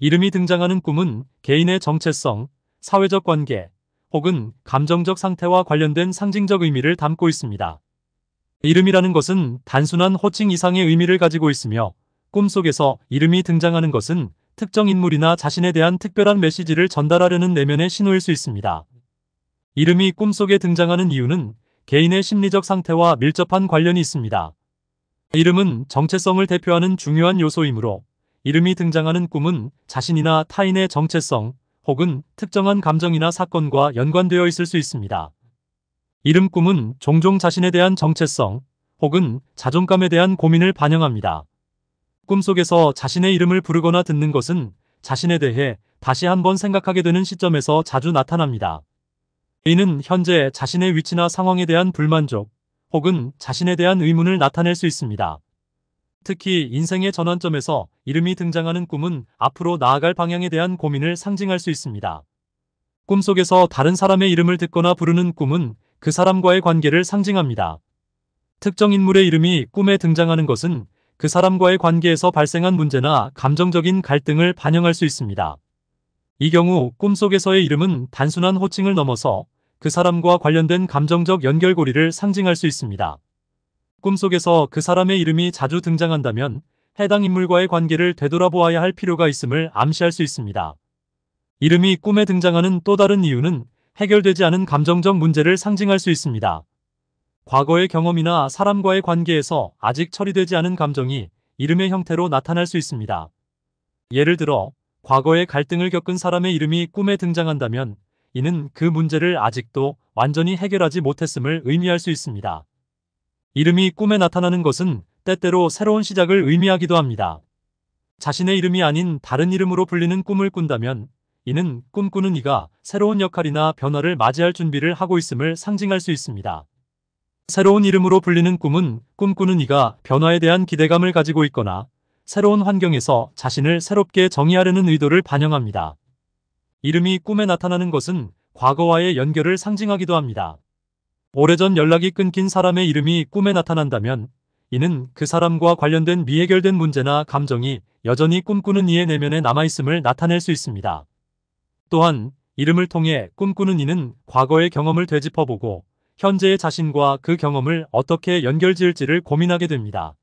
이름이 등장하는 꿈은 개인의 정체성, 사회적 관계, 혹은 감정적 상태와 관련된 상징적 의미를 담고 있습니다. 이름이라는 것은 단순한 호칭 이상의 의미를 가지고 있으며 꿈속에서 이름이 등장하는 것은 특정 인물이나 자신에 대한 특별한 메시지를 전달하려는 내면의 신호일 수 있습니다. 이름이 꿈속에 등장하는 이유는 개인의 심리적 상태와 밀접한 관련이 있습니다. 이름은 정체성을 대표하는 중요한 요소이므로 이름이 등장하는 꿈은 자신이나 타인의 정체성 혹은 특정한 감정이나 사건과 연관되어 있을 수 있습니다. 이름 꿈은 종종 자신에 대한 정체성 혹은 자존감에 대한 고민을 반영합니다. 꿈속에서 자신의 이름을 부르거나 듣는 것은 자신에 대해 다시 한번 생각하게 되는 시점에서 자주 나타납니다. 이는 현재 자신의 위치나 상황에 대한 불만족 혹은 자신에 대한 의문을 나타낼 수 있습니다. 특히 인생의 전환점에서 이름이 등장하는 꿈은 앞으로 나아갈 방향에 대한 고민을 상징할 수 있습니다. 꿈속에서 다른 사람의 이름을 듣거나 부르는 꿈은 그 사람과의 관계를 상징합니다. 특정 인물의 이름이 꿈에 등장하는 것은 그 사람과의 관계에서 발생한 문제나 감정적인 갈등을 반영할 수 있습니다. 이 경우 꿈속에서의 이름은 단순한 호칭을 넘어서 그 사람과 관련된 감정적 연결고리를 상징할 수 있습니다. 꿈속에서 그 사람의 이름이 자주 등장한다면 해당 인물과의 관계를 되돌아보아야 할 필요가 있음을 암시할 수 있습니다. 이름이 꿈에 등장하는 또 다른 이유는 해결되지 않은 감정적 문제를 상징할 수 있습니다. 과거의 경험이나 사람과의 관계에서 아직 처리되지 않은 감정이 이름의 형태로 나타날 수 있습니다. 예를 들어 과거에 갈등을 겪은 사람의 이름이 꿈에 등장한다면 이는 그 문제를 아직도 완전히 해결하지 못했음을 의미할 수 있습니다. 이름이 꿈에 나타나는 것은 때때로 새로운 시작을 의미하기도 합니다. 자신의 이름이 아닌 다른 이름으로 불리는 꿈을 꾼다면 이는 꿈꾸는 이가 새로운 역할이나 변화를 맞이할 준비를 하고 있음을 상징할 수 있습니다. 새로운 이름으로 불리는 꿈은 꿈꾸는 이가 변화에 대한 기대감을 가지고 있거나 새로운 환경에서 자신을 새롭게 정의하려는 의도를 반영합니다. 이름이 꿈에 나타나는 것은 과거와의 연결을 상징하기도 합니다. 오래전 연락이 끊긴 사람의 이름이 꿈에 나타난다면 이는 그 사람과 관련된 미해결된 문제나 감정이 여전히 꿈꾸는 이의 내면에 남아있음을 나타낼 수 있습니다. 또한 이름을 통해 꿈꾸는 이는 과거의 경험을 되짚어보고 현재의 자신과 그 경험을 어떻게 연결지을지를 고민하게 됩니다.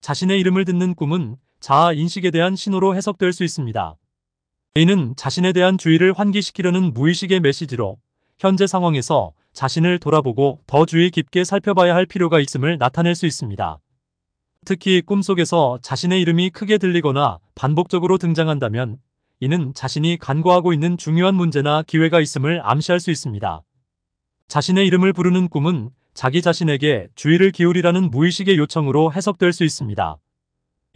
자신의 이름을 듣는 꿈은 자아 인식에 대한 신호로 해석될 수 있습니다. 이는 자신에 대한 주의를 환기시키려는 무의식의 메시지로 현재 상황에서 자신을 돌아보고 더 주의 깊게 살펴봐야 할 필요가 있음을 나타낼 수 있습니다. 특히 꿈속에서 자신의 이름이 크게 들리거나 반복적으로 등장한다면 이는 자신이 간과하고 있는 중요한 문제나 기회가 있음을 암시할 수 있습니다. 자신의 이름을 부르는 꿈은 자기 자신에게 주의를 기울이라는 무의식의 요청으로 해석될 수 있습니다.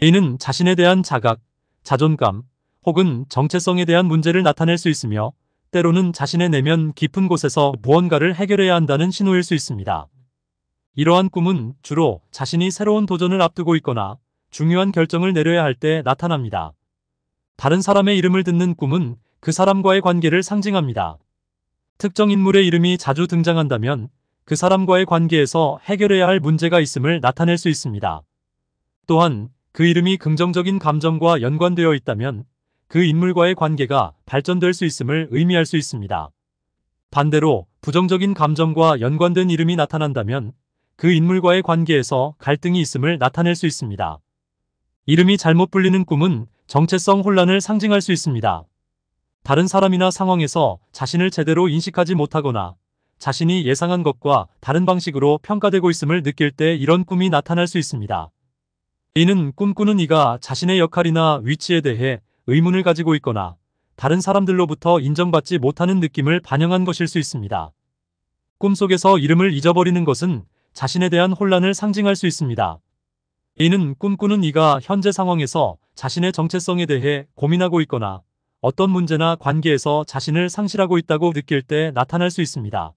이는 자신에 대한 자각, 자존감, 혹은 정체성에 대한 문제를 나타낼 수 있으며 때로는 자신의 내면 깊은 곳에서 무언가를 해결해야 한다는 신호일 수 있습니다. 이러한 꿈은 주로 자신이 새로운 도전을 앞두고 있거나 중요한 결정을 내려야 할 때 나타납니다. 다른 사람의 이름을 듣는 꿈은 그 사람과의 관계를 상징합니다. 특정 인물의 이름이 자주 등장한다면 그 사람과의 관계에서 해결해야 할 문제가 있음을 나타낼 수 있습니다. 또한 그 이름이 긍정적인 감정과 연관되어 있다면 그 인물과의 관계가 발전될 수 있음을 의미할 수 있습니다. 반대로 부정적인 감정과 연관된 이름이 나타난다면 그 인물과의 관계에서 갈등이 있음을 나타낼 수 있습니다. 이름이 잘못 불리는 꿈은 정체성 혼란을 상징할 수 있습니다. 다른 사람이나 상황에서 자신을 제대로 인식하지 못하거나 자신이 예상한 것과 다른 방식으로 평가되고 있음을 느낄 때 이런 꿈이 나타날 수 있습니다. 이는 꿈꾸는 이가 자신의 역할이나 위치에 대해 의문을 가지고 있거나 다른 사람들로부터 인정받지 못하는 느낌을 반영한 것일 수 있습니다. 꿈속에서 이름을 잊어버리는 것은 자신에 대한 혼란을 상징할 수 있습니다. 이는 꿈꾸는 이가 현재 상황에서 자신의 정체성에 대해 고민하고 있거나 어떤 문제나 관계에서 자신을 상실하고 있다고 느낄 때 나타날 수 있습니다.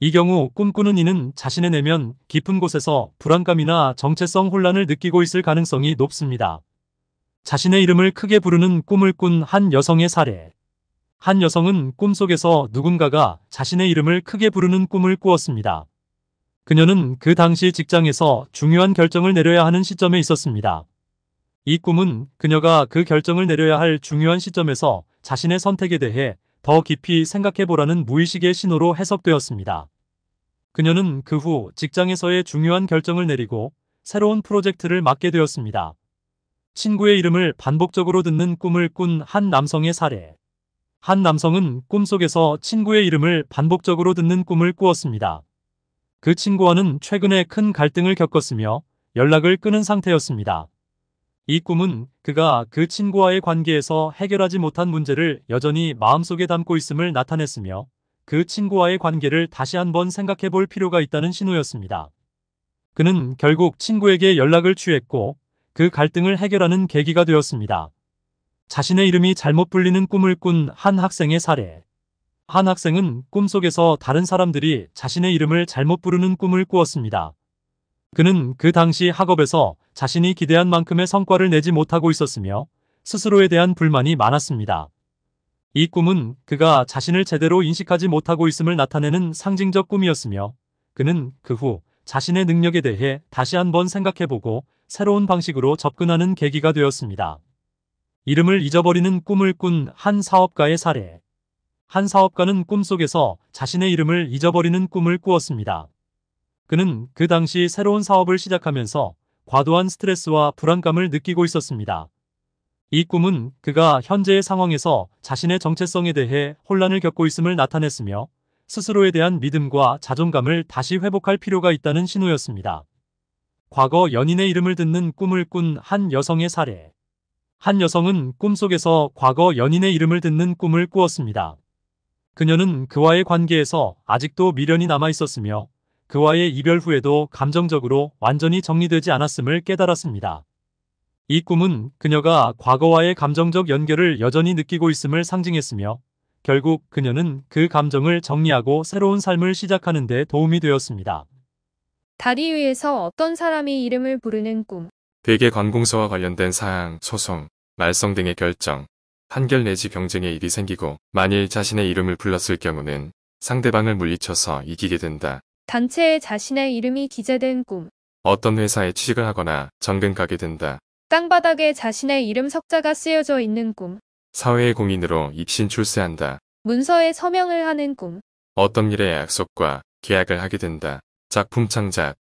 이 경우 꿈꾸는 이는 자신의 내면 깊은 곳에서 불안감이나 정체성 혼란을 느끼고 있을 가능성이 높습니다. 자신의 이름을 크게 부르는 꿈을 꾼 한 여성의 사례. 한 여성은 꿈속에서 누군가가 자신의 이름을 크게 부르는 꿈을 꾸었습니다. 그녀는 그 당시 직장에서 중요한 결정을 내려야 하는 시점에 있었습니다. 이 꿈은 그녀가 그 결정을 내려야 할 중요한 시점에서 자신의 선택에 대해 더 깊이 생각해보라는 무의식의 신호로 해석되었습니다. 그녀는 그 후 직장에서의 중요한 결정을 내리고 새로운 프로젝트를 맡게 되었습니다. 친구의 이름을 반복적으로 듣는 꿈을 꾼 한 남성의 사례. 한 남성은 꿈속에서 친구의 이름을 반복적으로 듣는 꿈을 꾸었습니다. 그 친구와는 최근에 큰 갈등을 겪었으며 연락을 끊은 상태였습니다. 이 꿈은 그가 그 친구와의 관계에서 해결하지 못한 문제를 여전히 마음속에 담고 있음을 나타냈으며 그 친구와의 관계를 다시 한번 생각해 볼 필요가 있다는 신호였습니다. 그는 결국 친구에게 연락을 취했고 그 갈등을 해결하는 계기가 되었습니다. 자신의 이름이 잘못 불리는 꿈을 꾼 한 학생의 사례. 한 학생은 꿈속에서 다른 사람들이 자신의 이름을 잘못 부르는 꿈을 꾸었습니다. 그는 그 당시 학업에서 자신이 기대한 만큼의 성과를 내지 못하고 있었으며 스스로에 대한 불만이 많았습니다. 이 꿈은 그가 자신을 제대로 인식하지 못하고 있음을 나타내는 상징적 꿈이었으며 그는 그 후 자신의 능력에 대해 다시 한번 생각해보고 새로운 방식으로 접근하는 계기가 되었습니다. 이름을 잊어버리는 꿈을 꾼 한 사업가의 사례. 한 사업가는 꿈속에서 자신의 이름을 잊어버리는 꿈을 꾸었습니다. 그는 그 당시 새로운 사업을 시작하면서 과도한 스트레스와 불안감을 느끼고 있었습니다. 이 꿈은 그가 현재의 상황에서 자신의 정체성에 대해 혼란을 겪고 있음을 나타냈으며 스스로에 대한 믿음과 자존감을 다시 회복할 필요가 있다는 신호였습니다. 과거 연인의 이름을 듣는 꿈을 꾼 한 여성의 사례. 한 여성은 꿈속에서 과거 연인의 이름을 듣는 꿈을 꾸었습니다. 그녀는 그와의 관계에서 아직도 미련이 남아 있었으며 그와의 이별 후에도 감정적으로 완전히 정리되지 않았음을 깨달았습니다. 이 꿈은 그녀가 과거와의 감정적 연결을 여전히 느끼고 있음을 상징했으며 결국 그녀는 그 감정을 정리하고 새로운 삶을 시작하는 데 도움이 되었습니다. 다리 위에서 어떤 사람이 이름을 부르는 꿈. 대개 관공서와 관련된 사항, 소송, 말썽 등의 결정, 판결 내지 경쟁의 일이 생기고 만일 자신의 이름을 불렀을 경우는 상대방을 물리쳐서 이기게 된다. 단체에 자신의 이름이 기재된 꿈. 어떤 회사에 취직을 하거나 전근 가게 된다. 땅바닥에 자신의 이름 석자가 쓰여져 있는 꿈. 사회의 공인으로 입신 출세한다. 문서에 서명을 하는 꿈. 어떤 일에 약속과 계약을 하게 된다. 작품 창작,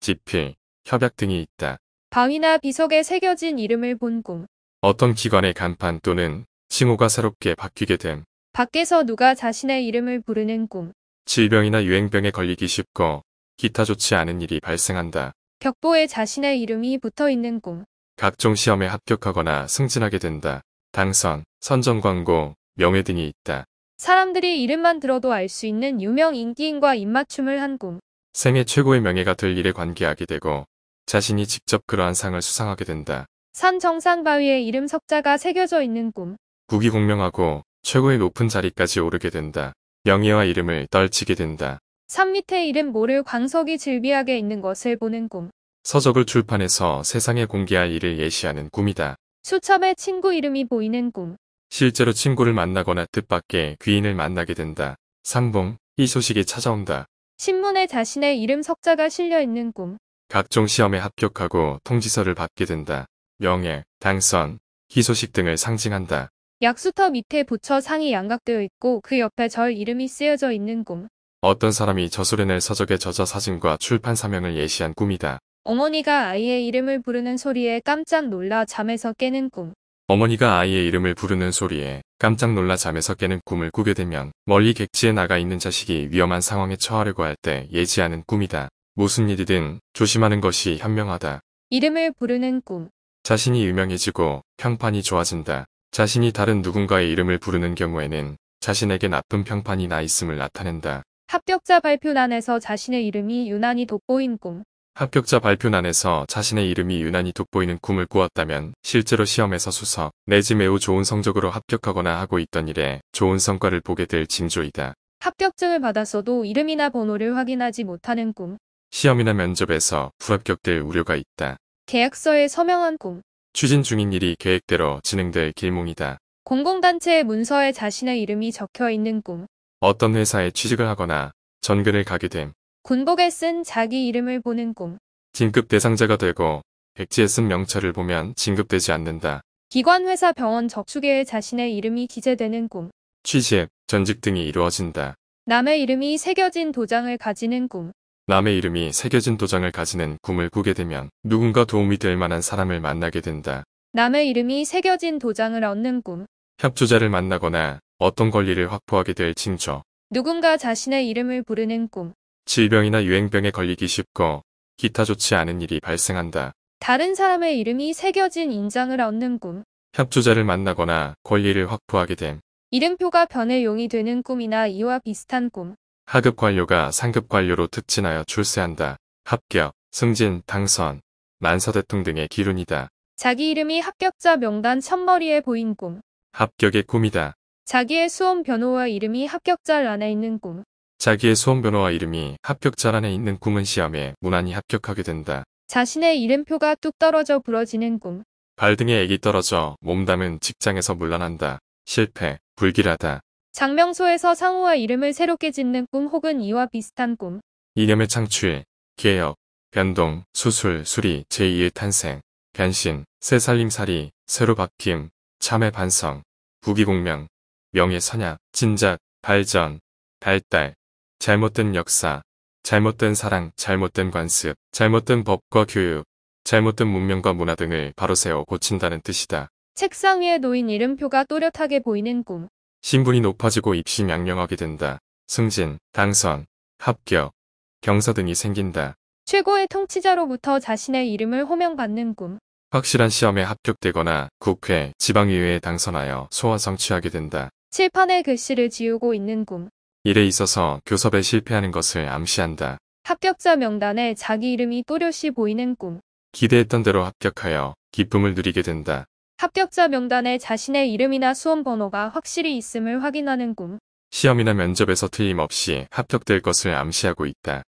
집필, 협약 등이 있다. 방위나 비석에 새겨진 이름을 본 꿈. 어떤 기관의 간판 또는 칭호가 새롭게 바뀌게 됨. 밖에서 누가 자신의 이름을 부르는 꿈. 질병이나 유행병에 걸리기 쉽고 기타 좋지 않은 일이 발생한다. 벽보에 자신의 이름이 붙어 있는 꿈. 각종 시험에 합격하거나 승진하게 된다. 당선, 선정 광고, 명예 등이 있다. 사람들이 이름만 들어도 알 수 있는 유명 인기인과 입맞춤을 한 꿈. 생애 최고의 명예가 될 일에 관계하게 되고 자신이 직접 그러한 상을 수상하게 된다. 산 정상 바위에 이름 석자가 새겨져 있는 꿈. 국이 공명하고 최고의 높은 자리까지 오르게 된다. 명예와 이름을 떨치게 된다. 산 밑에 이름 모를 광석이 질비하게 있는 것을 보는 꿈. 서적을 출판해서 세상에 공개할 일을 예시하는 꿈이다. 수첩에 친구 이름이 보이는 꿈. 실제로 친구를 만나거나 뜻밖의 귀인을 만나게 된다. 상봉, 이 소식이 찾아온다. 신문에 자신의 이름 석자가 실려있는 꿈. 각종 시험에 합격하고 통지서를 받게 된다. 명예, 당선, 희소식 등을 상징한다. 약수터 밑에 부처 상이 양각되어 있고 그 옆에 절 이름이 쓰여져 있는 꿈. 어떤 사람이 저소련의 서적의 저자 사진과 출판 사명을 예시한 꿈이다. 어머니가 아이의 이름을 부르는 소리에 깜짝 놀라 잠에서 깨는 꿈. 어머니가 아이의 이름을 부르는 소리에 깜짝 놀라 잠에서 깨는 꿈을 꾸게 되면 멀리 객지에 나가 있는 자식이 위험한 상황에 처하려고 할 때 예지 하는 꿈이다. 무슨 일이든 조심하는 것이 현명하다. 이름을 부르는 꿈. 자신이 유명해지고 평판이 좋아진다. 자신이 다른 누군가의 이름을 부르는 경우에는 자신에게 나쁜 평판이 나 있음을 나타낸다. 합격자 발표란에서 자신의 이름이 유난히 돋보인 꿈. 합격자 발표란에서 자신의 이름이 유난히 돋보이는 꿈을 꾸었다면 실제로 시험에서 수석 내지 매우 좋은 성적으로 합격하거나 하고 있던 일에 좋은 성과를 보게 될 징조이다. 합격증을 받았어도 이름이나 번호를 확인하지 못하는 꿈. 시험이나 면접에서 부합격될 우려가 있다. 계약서에 서명한 꿈. 추진 중인 일이 계획대로 진행될 길몽이다. 공공단체의 문서에 자신의 이름이 적혀 있는 꿈. 어떤 회사에 취직을 하거나 전근을 가게 됨. 군복에 쓴 자기 이름을 보는 꿈. 진급 대상자가 되고 백지에 쓴 명찰을 보면 진급되지 않는다. 기관회사 병원 적축에 자신의 이름이 기재되는 꿈. 취직, 전직 등이 이루어진다. 남의 이름이 새겨진 도장을 가지는 꿈. 남의 이름이 새겨진 도장을 가지는 꿈을 꾸게 되면 누군가 도움이 될 만한 사람을 만나게 된다. 남의 이름이 새겨진 도장을 얻는 꿈. 협조자를 만나거나 어떤 권리를 확보하게 될 징조. 누군가 자신의 이름을 부르는 꿈. 질병이나 유행병에 걸리기 쉽고 기타 좋지 않은 일이 발생한다. 다른 사람의 이름이 새겨진 인장을 얻는 꿈. 협조자를 만나거나 권리를 확보하게 됨. 이름표가 변의 용이 되는 꿈이나 이와 비슷한 꿈. 하급 관료가 상급 관료로 특진하여 출세한다. 합격, 승진, 당선, 만사대통 등의 기운이다 자기 이름이 합격자 명단 첫머리에 보인 꿈. 합격의 꿈이다. 자기의 수험 변호와 이름이 합격자 란에 있는 꿈. 자기의 수험 변호와 이름이 합격자 란에 있는 꿈은 시험에 무난히 합격하게 된다. 자신의 이름표가 뚝 떨어져 부러지는 꿈. 발등에 액이 떨어져 몸담은 직장에서 물러난다. 실패, 불길하다. 장명소에서 상호와 이름을 새롭게 짓는 꿈 혹은 이와 비슷한 꿈. 이념의 창출, 개혁, 변동, 수술, 수리, 제2의 탄생, 변신, 새 살림살이, 새로 바뀜, 참회 반성, 부귀공명, 명예 선약, 진작, 발전, 발달, 잘못된 역사, 잘못된 사랑, 잘못된 관습, 잘못된 법과 교육, 잘못된 문명과 문화 등을 바로 세워 고친다는 뜻이다. 책상 위에 놓인 이름표가 또렷하게 보이는 꿈. 신분이 높아지고 입심양명하게 된다. 승진, 당선, 합격, 경사 등이 생긴다. 최고의 통치자로부터 자신의 이름을 호명받는 꿈. 확실한 시험에 합격되거나 국회, 지방의회에 당선하여 소원 성취하게 된다. 칠판에 글씨를 지우고 있는 꿈. 일에 있어서 교섭에 실패하는 것을 암시한다. 합격자 명단에 자기 이름이 또렷이 보이는 꿈. 기대했던 대로 합격하여 기쁨을 누리게 된다. 합격자 명단에 자신의 이름이나 수험 번호가 확실히 있음을 확인하는 꿈. 시험이나 면접에서 틀림없이 합격될 것을 암시하고 있다.